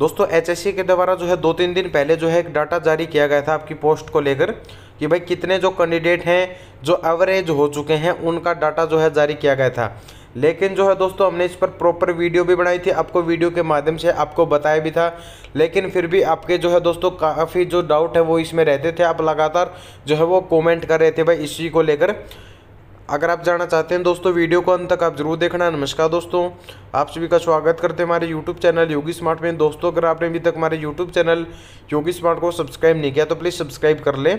दोस्तों एच के द्वारा जो है दो तीन दिन पहले जो है एक डाटा जारी किया गया था आपकी पोस्ट को लेकर कि भाई कितने जो कैंडिडेट हैं जो एवरेज हो चुके हैं उनका डाटा जो है जारी किया गया था लेकिन जो है दोस्तों हमने इस पर प्रॉपर वीडियो भी बनाई थी आपको वीडियो के माध्यम से आपको बताया भी था लेकिन फिर भी आपके जो है दोस्तों काफ़ी जो डाउट है वो इसमें रहते थे आप लगातार जो है वो कॉमेंट कर रहे थे भाई इसी को लेकर अगर आप जानना चाहते हैं दोस्तों वीडियो को अंत तक आप जरूर देखना नमस्कार दोस्तों आप सभी का स्वागत करते हैं हमारे यूट्यूब चैनल योगी स्मार्ट में दोस्तों अगर आपने अभी तक हमारे यूट्यूब चैनल योगी स्मार्ट को सब्सक्राइब नहीं किया तो प्लीज़ सब्सक्राइब कर लें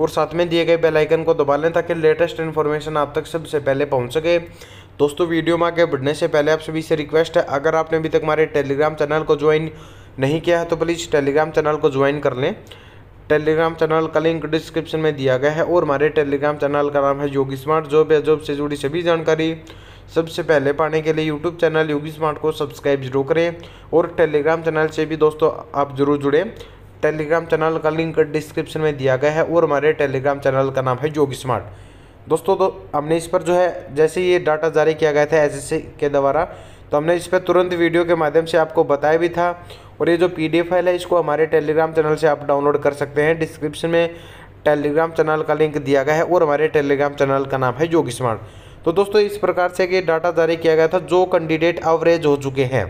और साथ में दिए गए बेलाइकन को दबा लें ताकि लेटेस्ट इन्फॉर्मेशन आप तक सबसे पहले पहुँच सके दोस्तों वीडियो में आगे बढ़ने से पहले आप सभी से रिक्वेस्ट है अगर आपने अभी तक हमारे टेलीग्राम चैनल को ज्वाइन नहीं किया है तो प्लीज़ टेलीग्राम चैनल को ज्वाइन कर लें टेलीग्राम चैनल का लिंक डिस्क्रिप्शन में दिया गया है और हमारे टेलीग्राम चैनल का नाम है योगी स्मार्ट जॉब या जॉब से जुड़ी सभी जानकारी सबसे पहले पाने के लिए यूट्यूब चैनल योगी स्मार्ट को सब्सक्राइब जरूर करें और टेलीग्राम चैनल से भी दोस्तों आप जरूर जुड़ें टेलीग्राम चैनल का लिंक डिस्क्रिप्शन में दिया गया है और हमारे टेलीग्राम चैनल का नाम है योगी स्मार्ट दोस्तों तो हमने इस पर जो है जैसे ये डाटा जारी किया गया था एस के द्वारा तो हमने इस पर तुरंत वीडियो के माध्यम से आपको बताया भी था और ये जो पी फाइल है इसको हमारे टेलीग्राम चैनल से आप डाउनलोड कर सकते हैं डिस्क्रिप्शन में टेलीग्राम चैनल का लिंक दिया गया है और हमारे टेलीग्राम चैनल का नाम है योग स्मार्ट तो दोस्तों इस प्रकार से ये डाटा जारी किया गया था जो कैंडिडेट अवरेज हो चुके हैं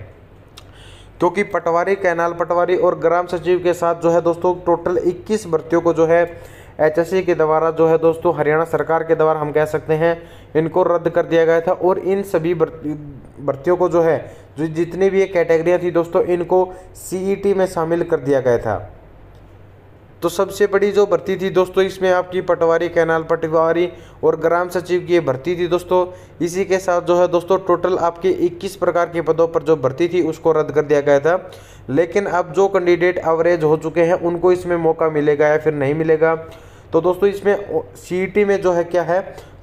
क्योंकि पटवारी कैनाल पटवारी और ग्राम सचिव के साथ जो है दोस्तों टोटल इक्कीस भर्तियों को जो है एचएसए के द्वारा जो है दोस्तों हरियाणा सरकार के द्वारा हम कह सकते हैं इनको रद्द कर दिया गया था और इन सभी भर्तियों को जो है जो जितनी भी ये कैटेगरियाँ थी दोस्तों इनको सीईटी e में शामिल कर दिया गया था तो सबसे बड़ी जो भर्ती थी दोस्तों इसमें आपकी पटवारी कैनाल पटवारी और ग्राम सचिव की भर्ती थी दोस्तों इसी के साथ जो है दोस्तों टोटल आपके 21 प्रकार के पदों पर जो भर्ती थी उसको रद्द कर दिया गया था लेकिन अब जो कैंडिडेट एवरेज हो चुके हैं उनको इसमें मौका मिलेगा या फिर नहीं मिलेगा तो दोस्तों इसमें सी e में जो है क्या है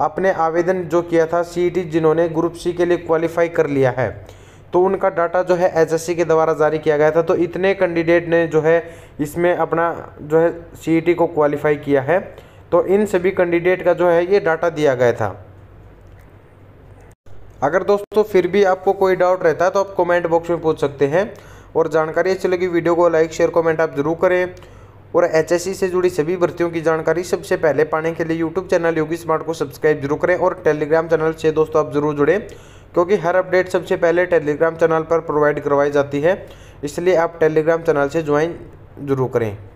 अपने आवेदन जो किया था सी e जिन्होंने ग्रुप सी के लिए क्वालिफाई कर लिया है तो उनका डाटा जो है एसएससी के द्वारा जारी किया गया था तो इतने कैंडिडेट ने जो है इसमें अपना जो है सीईटी e को क्वालिफाई किया है तो इन सभी कैंडिडेट का जो है ये डाटा दिया गया था अगर दोस्तों फिर भी आपको कोई डाउट रहता है तो आप कमेंट बॉक्स में पूछ सकते हैं और जानकारी अच्छी लगी वीडियो को लाइक शेयर कमेंट आप जरूर करें और एच से जुड़ी सभी भर्तियों की जानकारी सबसे पहले पाने के लिए यूट्यूब चैनल योगी स्मार्ट को सब्सक्राइब जरूर करें और टेलीग्राम चैनल से दोस्तों आप जरूर जुड़ें क्योंकि हर अपडेट सबसे पहले टेलीग्राम चैनल पर प्रोवाइड करवाई जाती है इसलिए आप टेलीग्राम चैनल से ज्वाइन जरूर करें